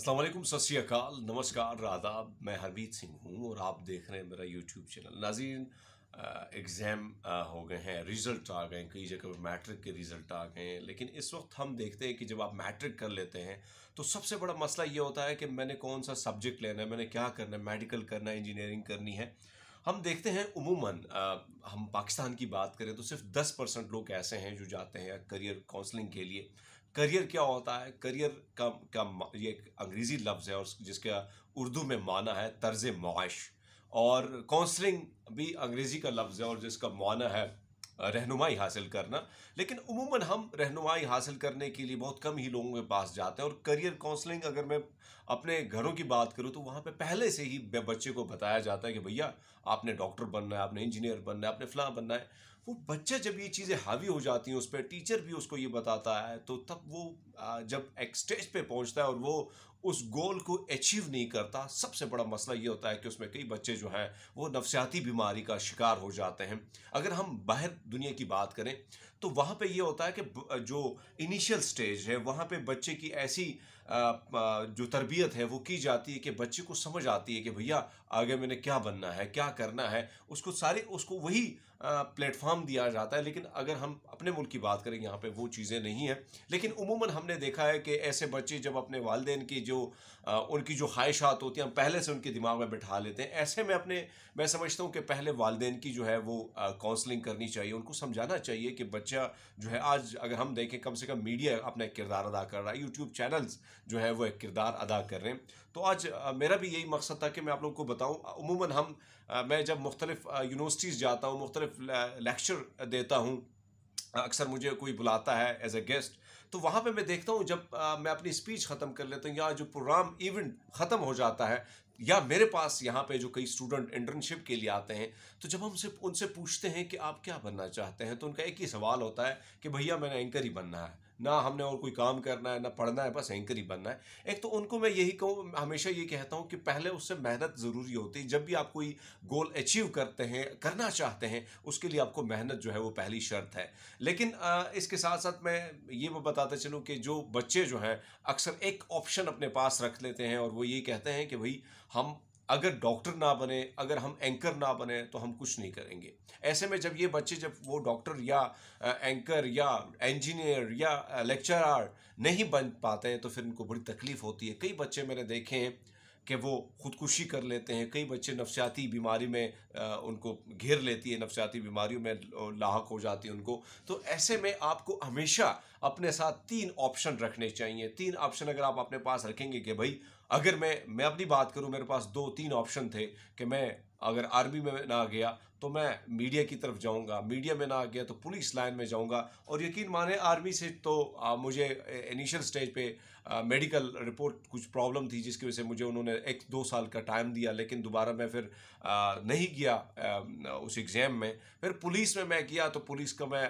असलम सत नमस्कार आदाब मैं हरबीत सिंह हूँ और आप देख रहे हैं मेरा यूट्यूब चैनल नाजीन एग्ज़ाम हो गए हैं रिज़ल्ट आ गए हैं कई जगह पर मैट्रिक के रिज़ल्ट आ गए हैं लेकिन इस वक्त हम देखते हैं कि जब आप मैट्रिक कर लेते हैं तो सबसे बड़ा मसला ये होता है कि मैंने कौन सा सब्जेक्ट लेना है मैंने क्या करना है मेडिकल करना है इंजीनियरिंग करनी है हम देखते हैं उमूमन हम पाकिस्तान की बात करें तो सिर्फ दस परसेंट लोग ऐसे हैं जो जाते हैं करियर काउंसलिंग के लिए करियर क्या होता है करियर का का ये एक अंग्रेज़ी लफ्ज़ है और जिसका उर्दू में माना है तर्ज मुआश और काउंसलिंग भी अंग्रेज़ी का लफ्ज़ है और जिसका माना है रहनुमाई हासिल करना लेकिन उमूमन हम रहनुमाई हासिल करने के लिए बहुत कम ही लोगों के पास जाते हैं और करियर काउंसलिंग अगर मैं अपने घरों की बात करूँ तो वहाँ पे पहले से ही बच्चे को बताया जाता है कि भैया आपने डॉक्टर बनना है आपने इंजीनियर बनना है आपने फलां बनना है वो बच्चे जब ये चीज़ें हावी हो जाती हैं उस पर टीचर भी उसको ये बताता है तो तब वो जब एक स्टेज पे पहुंचता है और वो उस गोल को अचीव नहीं करता सबसे बड़ा मसला ये होता है कि उसमें कई बच्चे जो हैं वो नफसियाती बीमारी का शिकार हो जाते हैं अगर हम बाहर दुनिया की बात करें तो वहाँ पे ये होता है कि जो इनिशियल स्टेज है वहाँ पे बच्चे की ऐसी जो तरबियत है वो की जाती है कि बच्चे को समझ आती है कि भैया आगे मैंने क्या बनना है क्या करना है उसको सारे उसको वही प्लेटफॉर्म दिया जाता है लेकिन अगर हम अपने मुल्क की बात करें यहाँ पे वो चीज़ें नहीं हैं लेकिन उमूमन हमने देखा है कि ऐसे बच्चे जब अपने वालदे की जो उनकी जो ख्वाहिशात होती हैं हम पहले से उनके दिमाग में बैठा लेते हैं ऐसे में अपने मैं समझता हूँ कि पहले वालदे की जो है वो काउंसलिंग करनी चाहिए उनको समझाना चाहिए कि बच्चा जो है आज अगर हम देखें कम से कम मीडिया अपना किरदार अदा कर रहा है यूट्यूब चैनल्स जो है वो एक किरदार अदा कर रहे हैं तो आज मेरा भी यही मकसद था कि मैं आप लोगों को बताऊँ उमूमा हम मैं जब मुख्तलिफ यूनिवर्सिटीज़ जाता हूँ मुख्तलिफ लेक्चर देता हूँ अक्सर मुझे कोई बुलाता है एज ए गेस्ट तो वहाँ पे मैं देखता हूँ जब आ, मैं अपनी स्पीच ख़त्म कर लेता हूँ या जो प्रोग्राम इवेंट ख़त्म हो जाता है या मेरे पास यहाँ पे जो कई स्टूडेंट इंटर्नशिप के लिए आते हैं तो जब हम उनसे पूछते हैं कि आप क्या बनना चाहते हैं तो उनका एक ही सवाल होता है कि भैया मैंने एंकर ही बनना है ना हमने और कोई काम करना है ना पढ़ना है बस एंकर ही बनना है एक तो उनको मैं यही कहूँ हमेशा ये कहता हूँ कि पहले उससे मेहनत ज़रूरी होती है जब भी आप कोई गोल अचीव करते हैं करना चाहते हैं उसके लिए आपको मेहनत जो है वो पहली शर्त है लेकिन इसके साथ साथ मैं ये वो बताते चलूँ कि जो बच्चे जो हैं अक्सर एक ऑप्शन अपने पास रख लेते हैं और वो ये कहते हैं कि भाई हम अगर डॉक्टर ना बने अगर हम एंकर ना बने तो हम कुछ नहीं करेंगे ऐसे में जब ये बच्चे जब वो डॉक्टर या एंकर या इंजीनियर या लेक्चरर नहीं बन पाते हैं तो फिर इनको बड़ी तकलीफ़ होती है कई बच्चे मैंने देखे हैं कि वो ख़ुदकुशी कर लेते हैं कई बच्चे नफसियाती बीमारी में उनको घेर लेती है नफसियाती बीमारियों में लाक हो जाती है उनको तो ऐसे में आपको हमेशा अपने साथ तीन ऑप्शन रखने चाहिए तीन ऑप्शन अगर आप अपने पास रखेंगे कि भाई अगर मैं मैं अपनी बात करूं मेरे पास दो तीन ऑप्शन थे कि मैं अगर आर्मी में ना गया तो मैं मीडिया की तरफ जाऊंगा मीडिया में ना गया तो पुलिस लाइन में जाऊंगा और यकीन माने आर्मी से तो आ, मुझे इनिशियल स्टेज पे आ, मेडिकल रिपोर्ट कुछ प्रॉब्लम थी जिसकी वजह से मुझे उन्होंने एक दो साल का टाइम दिया लेकिन दोबारा मैं फिर आ, नहीं गया आ, उस एग्ज़ाम में फिर पुलिस में मैं गया तो पुलिस का मैं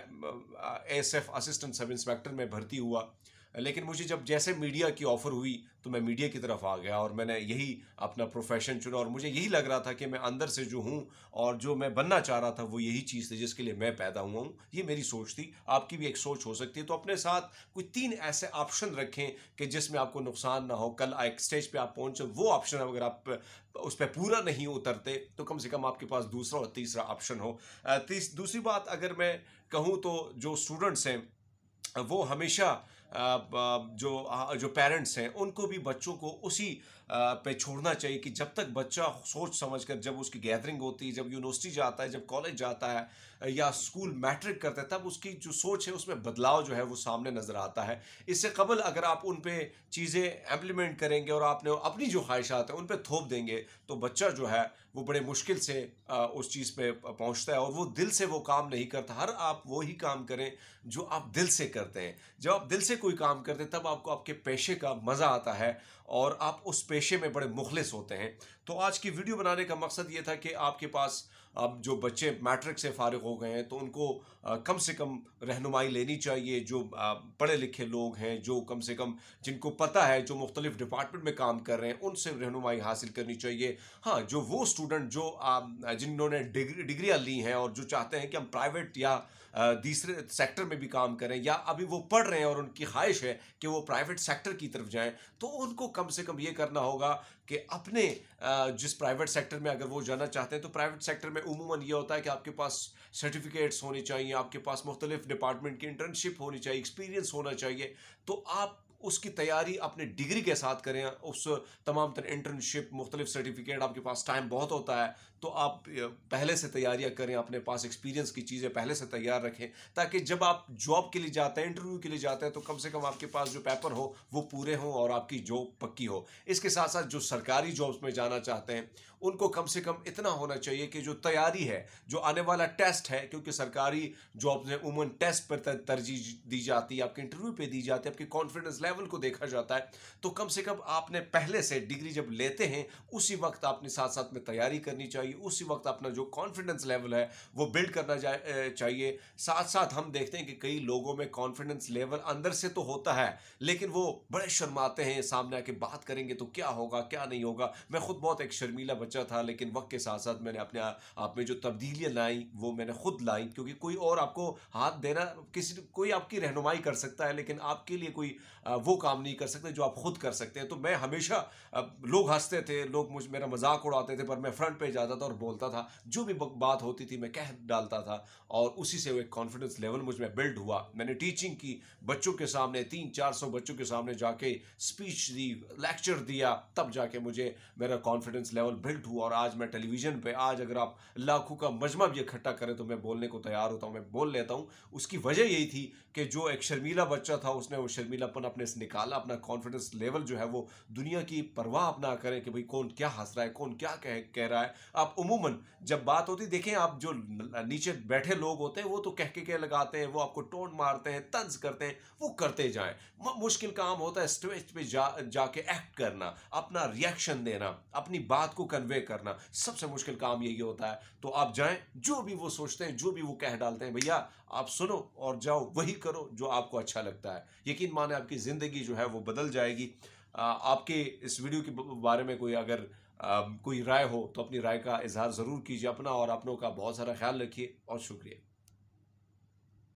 S F assistant sub inspector conductor में भर्ती हुआ लेकिन मुझे जब जैसे मीडिया की ऑफ़र हुई तो मैं मीडिया की तरफ आ गया और मैंने यही अपना प्रोफेशन चुना और मुझे यही लग रहा था कि मैं अंदर से जो हूँ और जो मैं बनना चाह रहा था वो यही चीज़ थी जिसके लिए मैं पैदा हुआ हूँ ये मेरी सोच थी आपकी भी एक सोच हो सकती है तो अपने साथ कोई तीन ऐसे ऑप्शन रखें कि जिसमें आपको नुकसान ना हो कल एक स्टेज पर आप पहुँचो वो ऑप्शन अगर आप उस पर पूरा नहीं उतरते तो कम से कम आपके पास दूसरा और तीसरा ऑप्शन हो दूसरी बात अगर मैं कहूँ तो जो स्टूडेंट्स हैं वो हमेशा जो जो पेरेंट्स हैं उनको भी बच्चों को उसी पे छोड़ना चाहिए कि जब तक बच्चा सोच समझ कर जब उसकी गैदरिंग होती है जब यूनिवर्सिटी जाता है जब कॉलेज जाता है या स्कूल मैट्रिक करता है तब उसकी जो सोच है उसमें बदलाव जो है वो सामने नज़र आता है इससे कबल अगर आप उन पर चीज़ें एम्प्लीमेंट करेंगे और आपने अपनी जो ख्वाहिशात हैं उन पर थोप देंगे तो बच्चा जो है वो बड़े मुश्किल से उस चीज़ पर पहुँचता है और वो दिल से वो काम नहीं करता हर आप वही काम करें जो आप दिल से करते हैं जब आप दिल से कोई काम करते हैं तब आपको आपके पेशे का मज़ा आता है और आप उस पेशे में बड़े मुखलिस होते हैं तो आज की वीडियो बनाने का मकसद ये था कि आपके पास अब जो बच्चे मैट्रिक से फारग हो गए हैं तो उनको कम से कम रहनुमाई लेनी चाहिए जो पढ़े लिखे लोग हैं जो कम से कम जिनको पता है जो मुख्तलिफ डिपार्टमेंट में काम कर रहे हैं उनसे रहनुमाई हासिल करनी चाहिए हाँ जो वो स्टूडेंट जो जिन्होंने डिग्री डिग्रियाँ ली हैं और जो चाहते हैं कि हम प्राइवेट या दूसरे सेक्टर में भी काम करें या अभी वो पढ़ रहे हैं और उनकी ख्वाहिश है कि वो प्राइवेट सेक्टर की तरफ जाएं तो उनको कम से कम ये करना होगा कि अपने जिस प्राइवेट सेक्टर में अगर वो जाना चाहते हैं तो प्राइवेट सेक्टर में उमूमन ये होता है कि आपके पास सर्टिफिकेट्स होने चाहिए आपके पास मुख्तलिफ डिपार्टमेंट की इंटर्नशिप होनी चाहिए एक्सपीरियंस होना चाहिए तो आप उसकी तैयारी अपने डिग्री के साथ करें उस तमाम तरह इंटर्नशिप मुख्तलिफ सर्टिफिकेट आपके पास टाइम बहुत होता है तो आप पहले से तैयारियां करें अपने पास एक्सपीरियंस की चीज़ें पहले से तैयार रखें ताकि जब आप जॉब के लिए जाते हैं इंटरव्यू के लिए जाते हैं तो कम से कम आपके पास जो पेपर हो वो पूरे हों और आपकी जॉब पक्की हो इसके साथ साथ जो सरकारी जॉब्स में जाना चाहते हैं उनको कम से कम इतना होना चाहिए कि जो तैयारी है जो आने वाला टेस्ट है क्योंकि सरकारी जॉब में उमन टेस्ट पर तरजीह दी जाती है आपके इंटरव्यू पर दी जाती है आपकी कॉन्फिडेंस लेवल लेवल को देखा जाता है तो कम से कम आपने पहले से डिग्री जब लेते हैं उसी वक्त आपने साथ साथ में तैयारी करनी चाहिए उसी वक्त अपना जो कॉन्फिडेंस लेवल है वो बिल्ड करना चाहिए साथ साथ हम देखते हैं कि कई लोगों में कॉन्फिडेंस लेवल अंदर से तो होता है लेकिन वो बड़े शर्माते हैं सामने आके बात करेंगे तो क्या होगा क्या नहीं होगा मैं खुद बहुत एक शर्मीला बच्चा था लेकिन वक्त के साथ साथ मैंने अपने आप में जो तब्दीलियाँ लाई वो मैंने खुद लाई क्योंकि कोई और आपको हाथ देना किसी कोई आपकी रहनुमाई कर सकता है लेकिन आपके लिए कोई वो काम नहीं कर सकते जो आप खुद कर सकते हैं तो मैं हमेशा लोग हंसते थे लोग मुझ मेरा मजाक उड़ाते थे पर मैं फ्रंट पे जाता था और बोलता था जो भी बात होती थी मैं कह डालता था और उसी से वो एक कॉन्फिडेंस लेवल मुझ में बिल्ड हुआ मैंने टीचिंग की बच्चों के सामने तीन चार सौ बच्चों के सामने जाके स्पीच दी लेक्चर दिया तब जाके मुझे मेरा कॉन्फिडेंस लेवल बिल्ड हुआ और आज मैं टेलीविज़न पर आज अगर आप लाखों का मजमा भी इकट्ठा करें तो मैं बोलने को तैयार होता हूँ मैं बोल लेता हूँ उसकी वजह यही थी कि जो एक शर्मीला बच्चा था उसने वो शर्मीलापन अपने कॉन्फिडेंस निकाला अपना कॉन्फिडेंस लेवल जो है वो दुनिया की परवाह अपना करें कि भाई कौन क्या हंस रहा है कौन क्या कह कह रहा है आप उमूमन जब बात होती देखें आप जो नीचे बैठे लोग होते हैं वो तो कह के कह लगाते हैं वो आपको टोंट मारते हैं तंज करते हैं वो करते जाए मुश्किल काम होता है स्टेज पर जा जाके एक्ट करना अपना रिएक्शन देना अपनी बात को कन्वे करना सबसे मुश्किल काम यही होता है तो आप जाए जो भी वो सोचते हैं जो भी वो कह डालते हैं भैया आप सुनो और जाओ वही करो जो आपको अच्छा लगता है यकीन माने आपकी ज़िंदगी जो है वो बदल जाएगी आपके इस वीडियो के बारे में कोई अगर कोई राय हो तो अपनी राय का इजहार ज़रूर कीजिए अपना और अपनों का बहुत सारा ख्याल रखिए और शुक्रिया